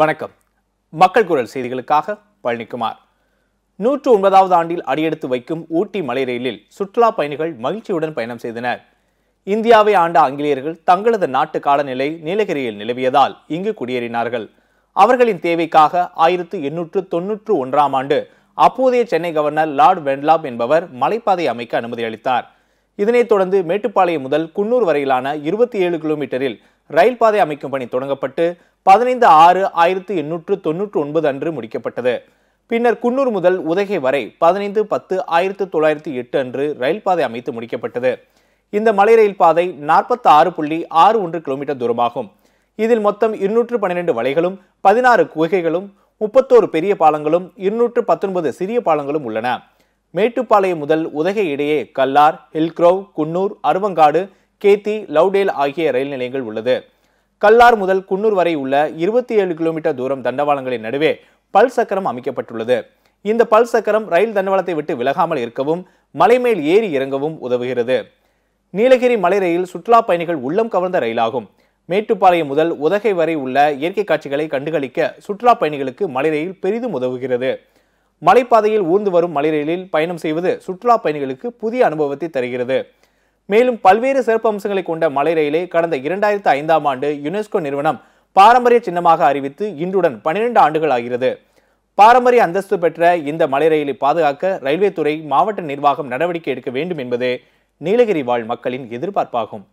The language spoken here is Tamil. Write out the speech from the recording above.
வணக்கம் மக்கள் குரல் செய்திகளுக்காக பழனிக்குமார் நூற்று ஒன்பதாவது ஆண்டில் அடியெடுத்து வைக்கும் ஊட்டி மலை ரயிலில் சுற்றுலா பயணிகள் மகிழ்ச்சியுடன் பயணம் செய்தனர் இந்தியாவை ஆண்ட ஆங்கிலேயர்கள் தங்களது நாட்டு காலநிலை நீலகிரியில் நிலவியதால் இங்கு குடியேறினார்கள் அவர்களின் தேவைக்காக ஆயிரத்து எண்ணூற்று தொன்னூற்று ஒன்றாம் ஆண்டு அப்போதைய சென்னை கவர்னர் லார்ட் வென்லாப் என்பவர் மலைப்பாதை அமைக்க அனுமதி அளித்தார் இதனைத் தொடர்ந்து மேட்டுப்பாளையம் முதல் குன்னூர் வரையிலான இருபத்தி ஏழு கிலோமீட்டரில் ரயில் பாதை அமைக்கும் பணி தொடங்கப்பட்டு பதினைந்து ஆறு ஆயிரத்தி எண்ணூற்று தொன்னூற்று ஒன்பது அன்று முடிக்கப்பட்டது பின்னர் குன்னூர் முதல் உதகை வரை பதினைந்து பத்து ஆயிரத்து தொள்ளாயிரத்து எட்டு அன்று ரயில் பாதை அமைத்து முடிக்கப்பட்டது இந்த மலை ரயில் பாதை நாற்பத்தி ஆறு புள்ளி ஆறு ஒன்று கிலோமீட்டர் தூரமாகும் இதில் மொத்தம் இருநூற்று பன்னிரெண்டு வலைகளும் பதினாறு குகைகளும் முப்பத்தோரு பெரிய பாலங்களும் இருநூற்று பத்தொன்பது சிறிய பாலங்களும் உள்ளன மேட்டுப்பாளையம் முதல் உதகை இடையே கல்லார் ஹில்க்ரோவ் குன்னூர் அருவங்காடு கேத்தி லவ்டேல் ஆகிய ரயில் நிலையங்கள் உள்ளது கல்லார் முதல் குன்னூர் வரை உள்ள இருபத்தி ஏழு கிலோமீட்டர் தூரம் தண்டவாளங்களின் நடுவே பல் சக்கரம் அமைக்கப்பட்டுள்ளது இந்த பல் சக்கரம் ரயில் தண்டவாளத்தை விட்டு விலகாமல் இருக்கவும் மலைமேல் ஏறி இறங்கவும் உதவுகிறது நீலகிரி மலை ரயில் சுற்றுலா பயணிகள் உள்ளம் கவர்ந்த ரயிலாகும் மேட்டுப்பாளையம் முதல் உதகை வரை உள்ள இயற்கை காட்சிகளை கண்டுகளிக்க சுற்றுலா பயணிகளுக்கு மலை ரயில் பெரிதும் உதவுகிறது மலைப்பாதையில் ஊர்ந்து வரும் மலை ரயிலில் பயணம் செய்வது சுற்றுலா பயணிகளுக்கு புதிய அனுபவத்தை தருகிறது மேலும் பல்வேறு சிறப்பு அம்சங்களை கொண்ட மலை ரயிலை கடந்த இரண்டாயிரத்து ஐந்தாம் ஆண்டு யுனெஸ்கோ நிறுவனம் பாரம்பரிய சின்னமாக அறிவித்து இன்றுடன் பனிரெண்டு ஆண்டுகள் ஆகிறது பாரம்பரிய அந்தஸ்து பெற்ற இந்த மலை ரயிலை பாதுகாக்க ரயில்வே துறை மாவட்ட நிர்வாகம் நடவடிக்கை எடுக்க வேண்டும் என்பது நீலகிரி வாழ் மக்களின் எதிர்பார்ப்பாகும்